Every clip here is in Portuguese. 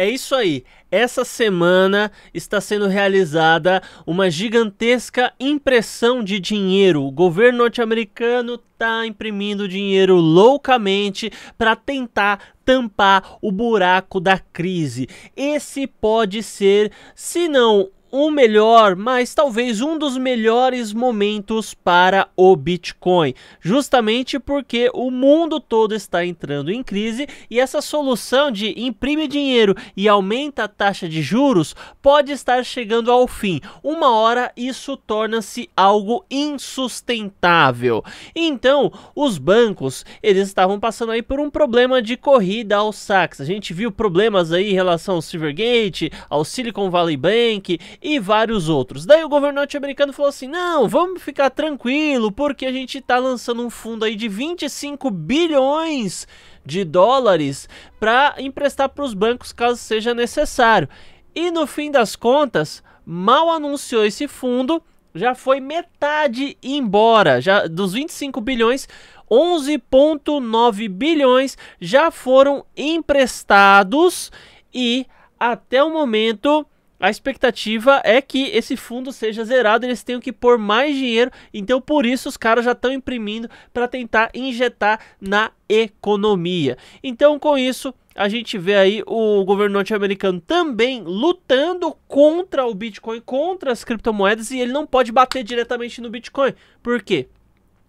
É isso aí. Essa semana está sendo realizada uma gigantesca impressão de dinheiro. O governo norte-americano está imprimindo dinheiro loucamente para tentar tampar o buraco da crise. Esse pode ser, se não o melhor, mas talvez um dos melhores momentos para o Bitcoin, justamente porque o mundo todo está entrando em crise e essa solução de imprime dinheiro e aumenta a taxa de juros pode estar chegando ao fim. Uma hora isso torna-se algo insustentável. Então, os bancos, eles estavam passando aí por um problema de corrida aos saques. A gente viu problemas aí em relação ao Silvergate, ao Silicon Valley Bank e vários outros. Daí o governo norte-americano falou assim: não, vamos ficar tranquilo, porque a gente está lançando um fundo aí de 25 bilhões de dólares para emprestar para os bancos caso seja necessário. E no fim das contas, mal anunciou esse fundo, já foi metade embora. Já dos 25 bilhões, 11.9 bilhões já foram emprestados e até o momento a expectativa é que esse fundo seja zerado, eles tenham que pôr mais dinheiro, então por isso os caras já estão imprimindo para tentar injetar na economia. Então com isso a gente vê aí o governo norte-americano também lutando contra o Bitcoin, contra as criptomoedas e ele não pode bater diretamente no Bitcoin. Por quê?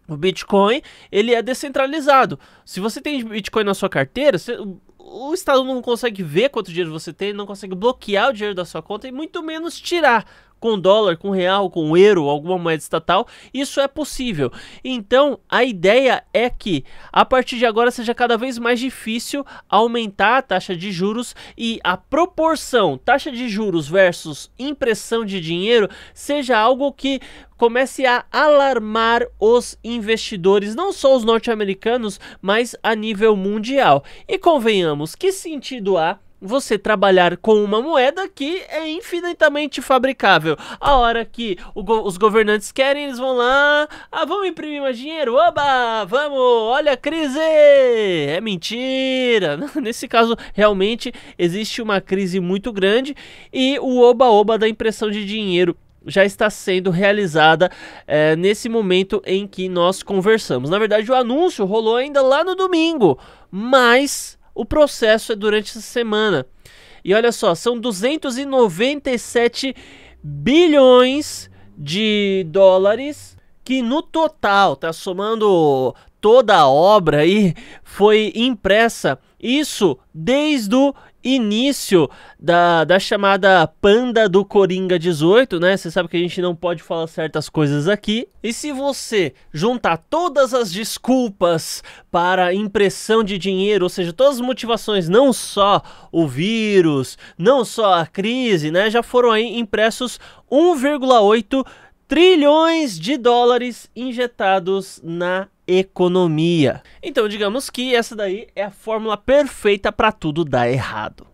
O Bitcoin, ele é descentralizado. Se você tem Bitcoin na sua carteira, você, o Estado não consegue ver quanto dinheiro você tem, não consegue bloquear o dinheiro da sua conta e muito menos tirar com dólar, com real, com euro, alguma moeda estatal, isso é possível. Então, a ideia é que a partir de agora seja cada vez mais difícil aumentar a taxa de juros e a proporção taxa de juros versus impressão de dinheiro seja algo que comece a alarmar os investidores, não só os norte-americanos, mas a nível mundial. E convenhamos, que sentido há você trabalhar com uma moeda que é infinitamente fabricável. A hora que go os governantes querem, eles vão lá, ah, vamos imprimir mais dinheiro, oba, vamos, olha a crise! É mentira! Nesse caso, realmente existe uma crise muito grande e o oba-oba da impressão de dinheiro já está sendo realizada é, nesse momento em que nós conversamos. Na verdade, o anúncio rolou ainda lá no domingo, mas o processo é durante essa semana. E olha só, são 297 bilhões de dólares que no total, tá somando toda a obra aí foi impressa, isso desde o início da, da chamada Panda do Coringa 18, né? Você sabe que a gente não pode falar certas coisas aqui. E se você juntar todas as desculpas para impressão de dinheiro, ou seja, todas as motivações, não só o vírus, não só a crise, né? Já foram aí impressos 1,8 trilhões de dólares injetados na economia. Então, digamos que essa daí é a fórmula perfeita para tudo dar errado.